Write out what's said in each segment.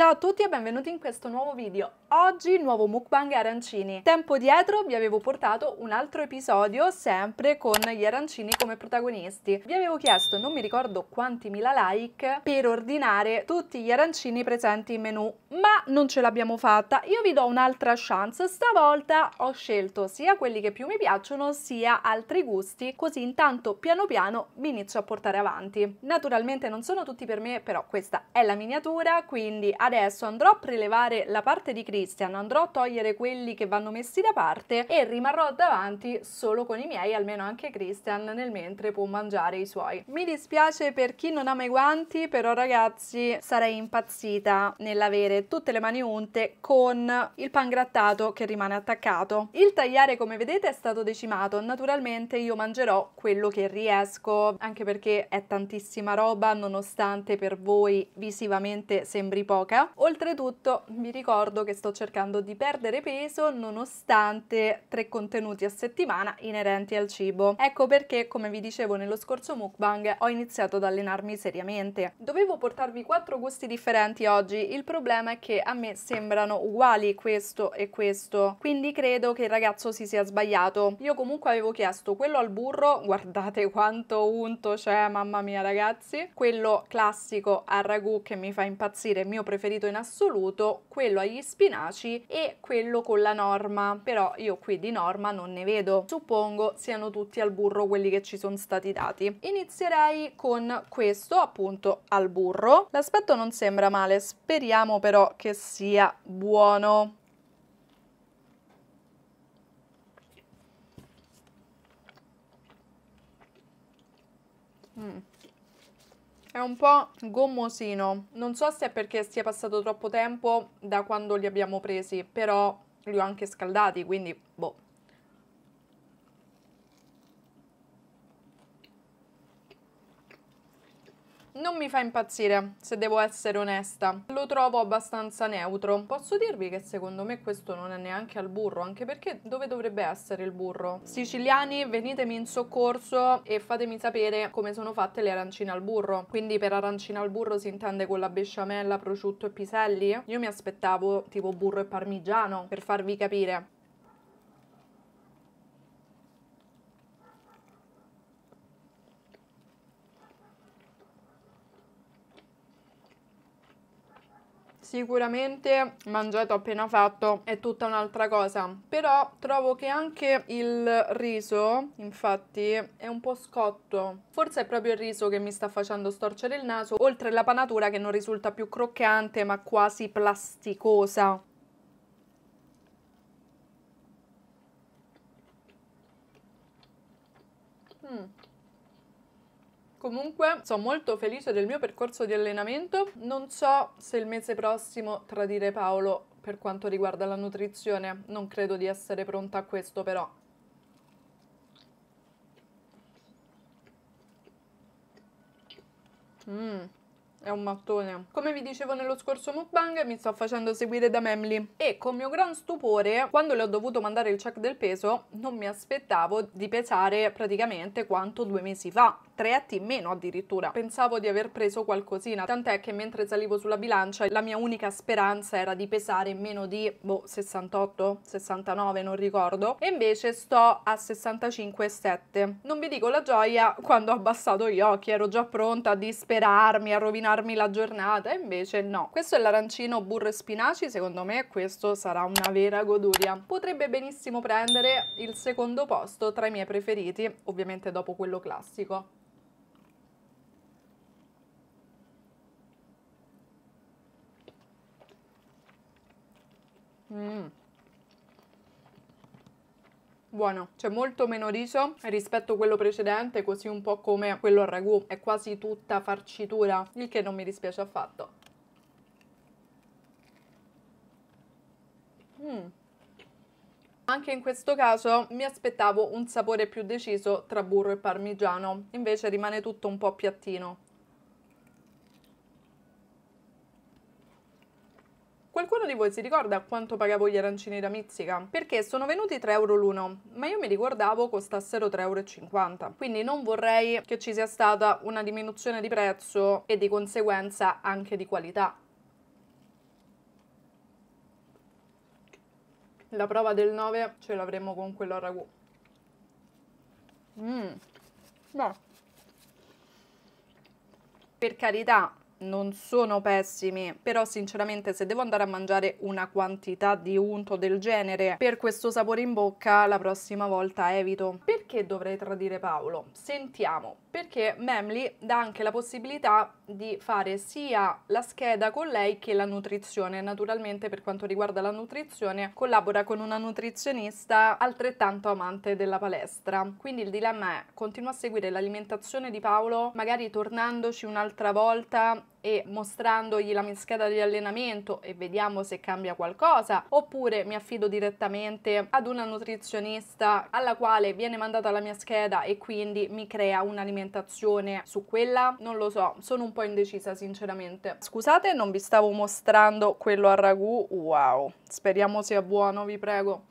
Ciao a tutti e benvenuti in questo nuovo video. Oggi nuovo mukbang arancini. Tempo dietro vi avevo portato un altro episodio sempre con gli arancini come protagonisti. Vi avevo chiesto, non mi ricordo quanti mila like, per ordinare tutti gli arancini presenti in menu, ma non ce l'abbiamo fatta. Io vi do un'altra chance. Stavolta ho scelto sia quelli che più mi piacciono sia altri gusti, così intanto piano piano mi inizio a portare avanti. Naturalmente non sono tutti per me, però questa è la miniatura, quindi adesso andrò a prelevare la parte di Christian, andrò a togliere quelli che vanno messi da parte e rimarrò davanti solo con i miei, almeno anche Christian nel mentre può mangiare i suoi. Mi dispiace per chi non ama i guanti, però ragazzi sarei impazzita nell'avere tutte le mani unte con il pan grattato che rimane attaccato. Il tagliare come vedete è stato decimato, naturalmente io mangerò quello che riesco, anche perché è tantissima roba nonostante per voi visivamente sembri poca ancora. Oltretutto vi ricordo che sto cercando di perdere peso nonostante tre contenuti a settimana inerenti al cibo. Ecco perché, come vi dicevo nello scorso mukbang, ho iniziato ad allenarmi seriamente. Dovevo portarvi quattro gusti differenti oggi, il problema è che a me sembrano uguali questo e questo, quindi credo che il ragazzo si sia sbagliato. Io comunque avevo chiesto quello al burro, guardate quanto unto c'è, mamma mia ragazzi, quello classico al ragù che mi fa impazzire, mio preferito preferito in assoluto, quello agli spinaci e quello con la norma, però io qui di norma non ne vedo. Suppongo siano tutti al burro quelli che ci sono stati dati. Inizierei con questo, appunto al burro. L'aspetto non sembra male, speriamo però che sia buono. Mm è un po' gommosino. Non so se è perché sia passato troppo tempo da quando li abbiamo presi, però li ho anche scaldati, quindi boh. non mi fa impazzire, se devo essere onesta. Lo trovo abbastanza neutro. Posso dirvi che secondo me questo non è neanche al burro, anche perché dove dovrebbe essere il burro? Siciliani, venitemi in soccorso e fatemi sapere come sono fatte le arancine al burro. Quindi per arancina al burro si intende con la besciamella, prosciutto e piselli? Io mi aspettavo tipo burro e parmigiano, per farvi capire. Sicuramente mangiato appena fatto è tutta un'altra cosa, però trovo che anche il riso, infatti, è un po' scotto. Forse è proprio il riso che mi sta facendo storcere il naso, oltre la panatura che non risulta più croccante ma quasi plasticosa. Comunque sono molto felice del mio percorso di allenamento, non so se il mese prossimo tradire Paolo per quanto riguarda la nutrizione, non credo di essere pronta a questo però. Mmm è un mattone. Come vi dicevo nello scorso mukbang, mi sto facendo seguire da Memli e con mio gran stupore, quando le ho dovuto mandare il check del peso, non mi aspettavo di pesare praticamente quanto due mesi fa. 3 atti in meno addirittura. Pensavo di aver preso qualcosina, tant'è che mentre salivo sulla bilancia la mia unica speranza era di pesare meno di boh, 68, 69, non ricordo, e invece sto a 65,7. Non vi dico la gioia quando ho abbassato gli occhi, ero già pronta a disperarmi, a rovinarmi la giornata, e invece no. Questo è l'arancino burro e spinaci, secondo me questo sarà una vera goduria. Potrebbe benissimo prendere il secondo posto tra i miei preferiti, ovviamente dopo quello classico. Mm. Buono, c'è molto meno riso rispetto a quello precedente, così un po' come quello al ragù, è quasi tutta farcitura, il che non mi dispiace affatto. Mm. Anche in questo caso mi aspettavo un sapore più deciso tra burro e parmigiano, invece rimane tutto un po' piattino. Qualcuno di voi si ricorda quanto pagavo gli arancini da Mizzica? Perché sono venuti 3 euro l'uno, ma io mi ricordavo costassero 3,50 euro. Quindi non vorrei che ci sia stata una diminuzione di prezzo e di conseguenza anche di qualità. La prova del 9 ce l'avremo con quello al ragù. Mmm. No. Boh. Per carità, non sono pessimi, però sinceramente se devo andare a mangiare una quantità di unto del genere per questo sapore in bocca, la prossima volta evito. Perché dovrei tradire Paolo? Sentiamo, perché Memly dà anche la possibilità di fare sia la scheda con lei che la nutrizione. Naturalmente per quanto riguarda la nutrizione collabora con una nutrizionista altrettanto amante della palestra. Quindi il dilemma è, continuo a seguire l'alimentazione di Paolo, magari tornandoci un'altra volta e mostrandogli la mia scheda di allenamento e vediamo se cambia qualcosa oppure mi affido direttamente ad una nutrizionista alla quale viene mandata la mia scheda e quindi mi crea un'alimentazione su quella non lo so sono un po' indecisa sinceramente scusate non vi stavo mostrando quello a ragù wow speriamo sia buono vi prego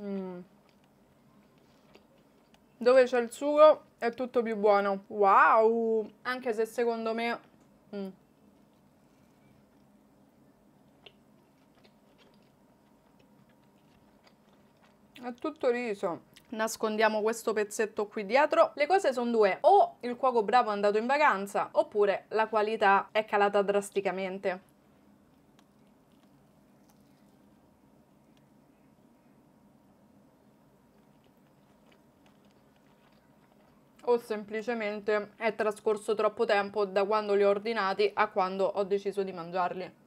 mm. dove c'è il sugo è tutto più buono. Wow! Anche se secondo me... Mm. È tutto riso nascondiamo questo pezzetto qui dietro. Le cose sono due, o il cuoco bravo è andato in vacanza, oppure la qualità è calata drasticamente. o semplicemente è trascorso troppo tempo da quando li ho ordinati a quando ho deciso di mangiarli.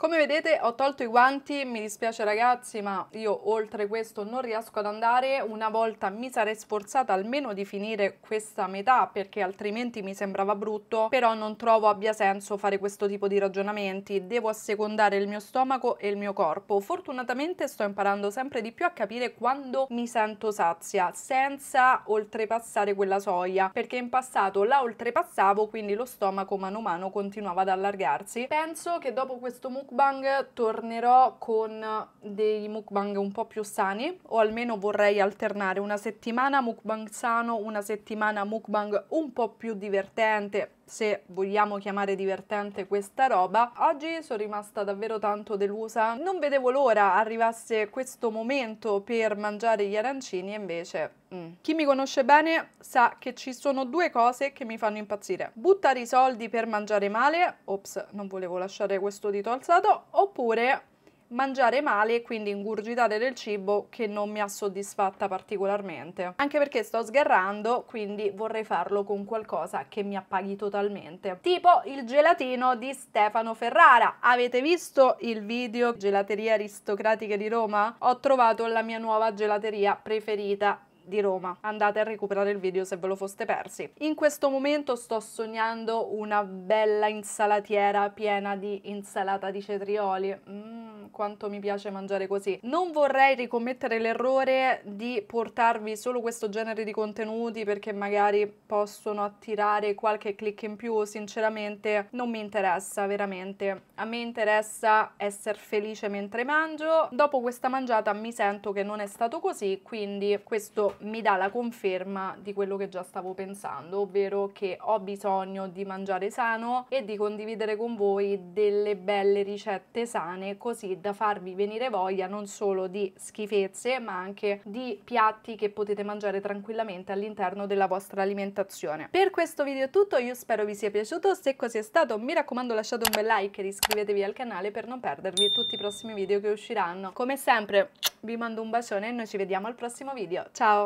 Come vedete ho tolto i guanti, mi dispiace ragazzi ma io oltre questo non riesco ad andare, una volta mi sarei sforzata almeno di finire questa metà perché altrimenti mi sembrava brutto, però non trovo abbia senso fare questo tipo di ragionamenti, devo assecondare il mio stomaco e il mio corpo. Fortunatamente sto imparando sempre di più a capire quando mi sento sazia, senza oltrepassare quella soglia, perché in passato la oltrepassavo quindi lo stomaco mano a mano continuava ad allargarsi. Penso che dopo questo mucco mukbang tornerò con dei mukbang un po' più sani o almeno vorrei alternare una settimana mukbang sano, una settimana mukbang un po' più divertente se vogliamo chiamare divertente questa roba. Oggi sono rimasta davvero tanto delusa. Non vedevo l'ora arrivasse questo momento per mangiare gli arancini, invece. Mm. Chi mi conosce bene sa che ci sono due cose che mi fanno impazzire: buttare i soldi per mangiare male, ops, non volevo lasciare questo dito alzato, oppure mangiare male e quindi ingurgitare del cibo che non mi ha soddisfatta particolarmente. Anche perché sto sgarrando, quindi vorrei farlo con qualcosa che mi appaghi totalmente. Tipo il gelatino di Stefano Ferrara. Avete visto il video Gelaterie Aristocratiche di Roma? Ho trovato la mia nuova gelateria preferita di Roma. Andate a recuperare il video se ve lo foste persi. In questo momento sto sognando una bella insalatiera piena di insalata di cetrioli. Mmm quanto mi piace mangiare così. Non vorrei ricommettere l'errore di portarvi solo questo genere di contenuti perché magari possono attirare qualche click in più, sinceramente non mi interessa veramente. A me interessa essere felice mentre mangio, dopo questa mangiata mi sento che non è stato così, quindi questo mi dà la conferma di quello che già stavo pensando, ovvero che ho bisogno di mangiare sano e di condividere con voi delle belle ricette sane così da farvi venire voglia non solo di schifezze ma anche di piatti che potete mangiare tranquillamente all'interno della vostra alimentazione. Per questo video è tutto, io spero vi sia piaciuto, se così è stato mi raccomando lasciate un bel like e iscrivetevi al canale per non perdervi tutti i prossimi video che usciranno. Come sempre vi mando un bacione e noi ci vediamo al prossimo video, ciao!